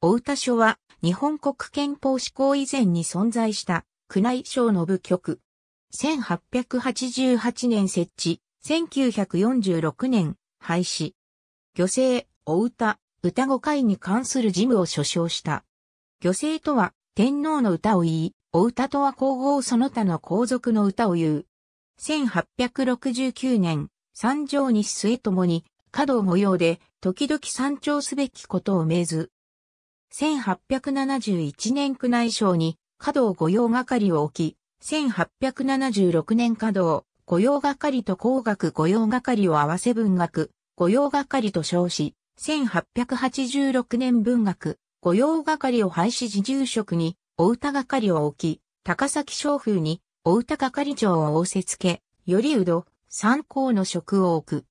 大田署は日本国憲法施行以前に存在した宮内省の部局。1888年設置、1946年廃止。漁政、お歌、歌語会に関する事務を所掌した。漁政とは天皇の歌を言い、お歌とは皇后その他の皇族の歌を言う。1869年、三条日末ともに、角模様で、時々参照すべきことを命ず。1871年区内省に華道御用係を置き、1876年華道御用係と工学御用係を合わせ文学御用係と称し、1886年文学御用係を廃止自住職にお歌係を置き、高崎商風にお歌係長を仰せつけ、よりうど、参考の職を置く。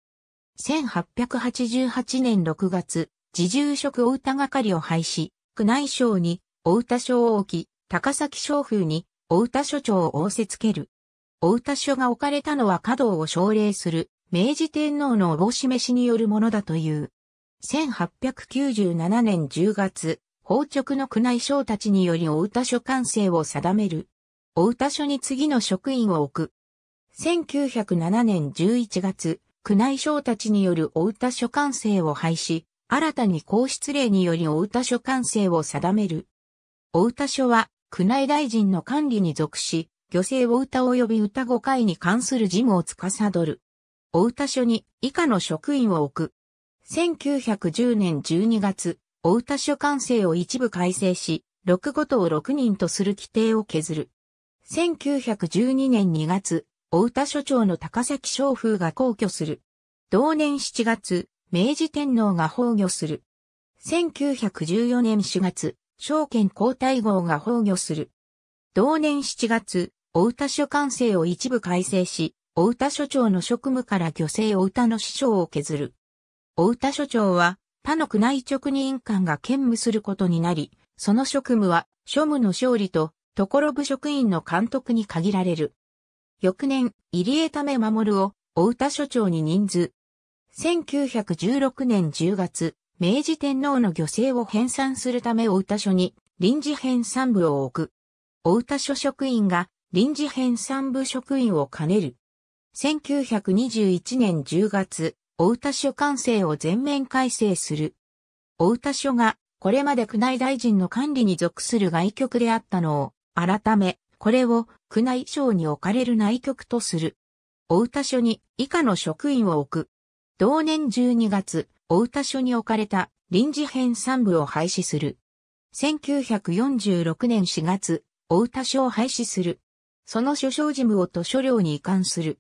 1888年6月、自重職お歌係を廃止。宮内省に、お歌所を置き、高崎省風に、お歌所長を仰せつける。お歌所が置かれたのは華道を奨励する、明治天皇のおぼし召しによるものだという。1897年10月、宝直の宮内省たちによりお歌所完成を定める。お歌所に次の職員を置く。1907年11月、宮内省たちによるお歌所完成を廃止、新たに皇室令により大田書完制を定める。大田書は、宮内大臣の管理に属し、漁政を歌及び歌誤回に関する事務を司る。大歌書に以下の職員を置く。1910年12月、大歌書完制を一部改正し、6ごとを6人とする規定を削る。1912年2月、大歌書長の高崎商風が皇居する。同年7月、明治天皇が崩御する。1914年4月、証券皇太后が崩御する。同年7月、大歌書管制を一部改正し、大歌所長の職務から漁政大歌の師匠を削る。大歌所長は他の区内直任官が兼務することになり、その職務は庶務の勝利と所部職員の監督に限られる。翌年、入江為守を大歌所長に人数、1916年10月、明治天皇の御政を編纂するため大田署に臨時編纂部を置く。大田署職員が臨時編纂部職員を兼ねる。1921年10月、大田署管制を全面改正する。大田署がこれまで宮内大臣の管理に属する外局であったのを、改め、これを宮内省に置かれる内局とする。大田署に以下の職員を置く。同年12月、大田署に置かれた臨時編3部を廃止する。1946年4月、大田署を廃止する。その所掌事務を図書領に移管する。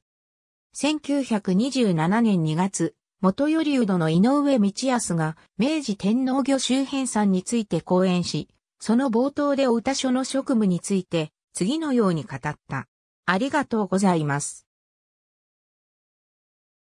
1927年2月、元頼湯の井上道康が明治天皇御周辺んについて講演し、その冒頭で大田署の職務について次のように語った。ありがとうございます。